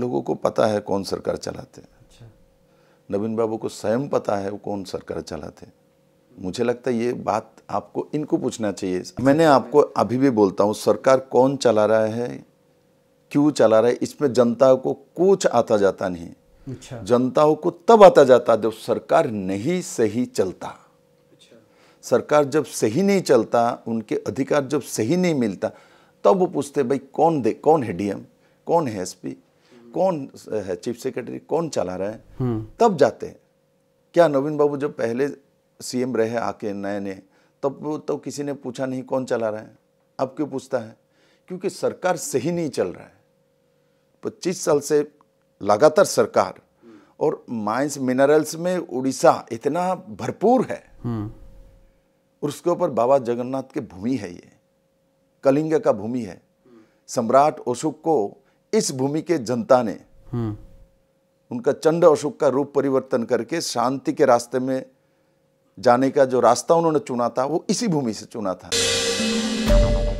लोगों को पता है कौन सरकार चलाते हैं अच्छा। नवीन बाबू को स्वयं पता है वो कौन सरकार चलाते हैं मुझे लगता है ये बात आपको इनको पूछना चाहिए मैंने आपको अभी भी बोलता हूँ सरकार कौन चला रहा है क्यों चला रहा है इसमें जनता को कुछ आता जाता नहीं अच्छा। जनताओं को तब आता जाता जब सरकार नहीं सही चलता अच्छा। सरकार जब सही नहीं चलता उनके अधिकार जब सही नहीं मिलता तब तो वो पूछते भाई कौन दे कौन है डीएम कौन है एसपी कौन है चीफ सेक्रेटरी कौन चला रहा है हम्म। तब जाते हैं क्या नवीन बाबू जब पहले सीएम रहे आके नए नए तब तो किसी ने पूछा नहीं कौन चला रहा है अब क्यों पूछता है क्योंकि सरकार सही नहीं चल रहा है पच्चीस साल से लगातार सरकार और माइंस मिनरल्स में उड़ीसा इतना भरपूर है हम्म। और उसके ऊपर बाबा जगन्नाथ की भूमि है ये कलिंग का भूमि है सम्राट अशोक को इस भूमि के जनता ने हम्म। उनका चंड अशोक का रूप परिवर्तन करके शांति के रास्ते में जाने का जो रास्ता उन्होंने चुना था वो इसी भूमि से चुना था